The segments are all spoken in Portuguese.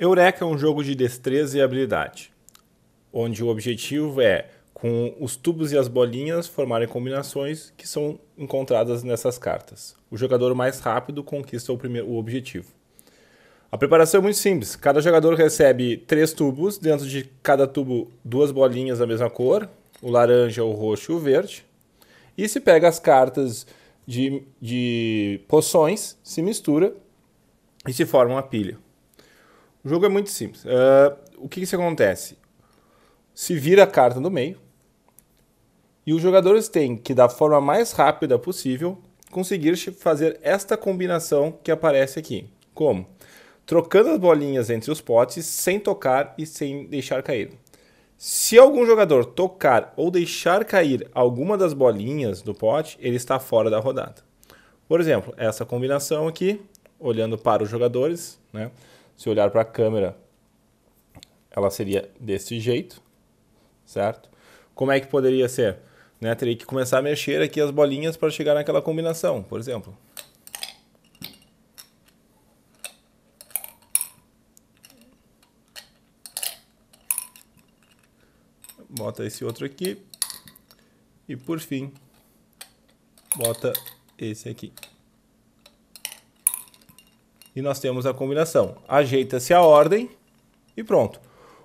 Eureka é um jogo de destreza e habilidade, onde o objetivo é, com os tubos e as bolinhas, formarem combinações que são encontradas nessas cartas. O jogador mais rápido conquista o, primeiro, o objetivo. A preparação é muito simples. Cada jogador recebe três tubos, dentro de cada tubo duas bolinhas da mesma cor, o laranja, o roxo e o verde. E se pega as cartas de, de poções, se mistura e se forma uma pilha. O jogo é muito simples. Uh, o que, que acontece? Se vira a carta no meio e os jogadores têm que, da forma mais rápida possível, conseguir fazer esta combinação que aparece aqui. Como? Trocando as bolinhas entre os potes sem tocar e sem deixar cair. Se algum jogador tocar ou deixar cair alguma das bolinhas do pote, ele está fora da rodada. Por exemplo, essa combinação aqui, olhando para os jogadores, né? se olhar para a câmera, ela seria desse jeito, certo? Como é que poderia ser? Né? Teria que começar a mexer aqui as bolinhas para chegar naquela combinação, por exemplo. bota esse outro aqui. E por fim, bota esse aqui. E nós temos a combinação. Ajeita-se a ordem e pronto.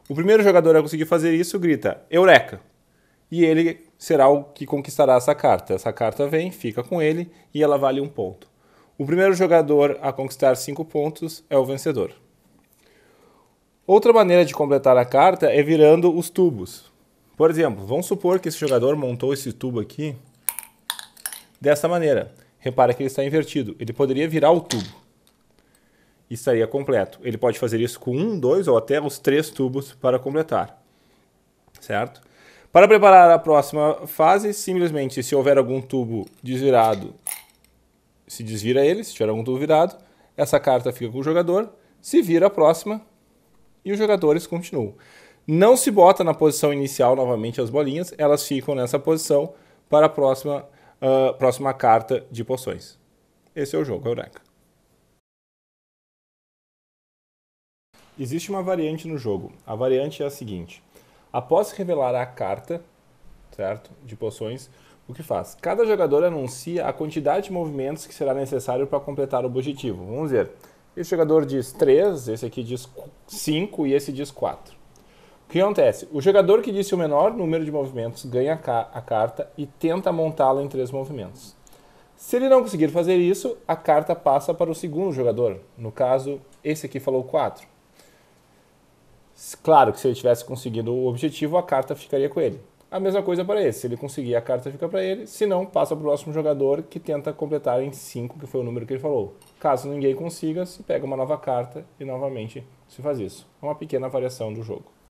O primeiro jogador a conseguir fazer isso grita Eureka! E ele será o que conquistará essa carta. Essa carta vem, fica com ele e ela vale um ponto. O primeiro jogador a conquistar cinco pontos é o vencedor. Outra maneira de completar a carta é virando os tubos. Por exemplo, vamos supor que esse jogador montou esse tubo aqui dessa maneira. Repara que ele está invertido. Ele poderia virar o tubo e estaria completo. Ele pode fazer isso com um, dois ou até os três tubos para completar, certo? Para preparar a próxima fase, simplesmente se houver algum tubo desvirado, se desvira ele, se tiver algum tubo virado, essa carta fica com o jogador, se vira a próxima e os jogadores continuam não se bota na posição inicial novamente as bolinhas, elas ficam nessa posição para a próxima, uh, próxima carta de poções. Esse é o jogo, Eureka. Existe uma variante no jogo. A variante é a seguinte: após revelar a carta, certo, de poções, o que faz? Cada jogador anuncia a quantidade de movimentos que será necessário para completar o objetivo. Vamos ver. Esse jogador diz 3, esse aqui diz 5 e esse diz 4 que acontece? O jogador que disse o menor número de movimentos ganha a carta e tenta montá-la em três movimentos. Se ele não conseguir fazer isso, a carta passa para o segundo jogador. No caso, esse aqui falou 4. Claro que se ele tivesse conseguido o objetivo, a carta ficaria com ele. A mesma coisa para esse. Se ele conseguir, a carta fica para ele. Se não, passa para o próximo jogador que tenta completar em 5, que foi o número que ele falou. Caso ninguém consiga, se pega uma nova carta e novamente se faz isso. É uma pequena variação do jogo.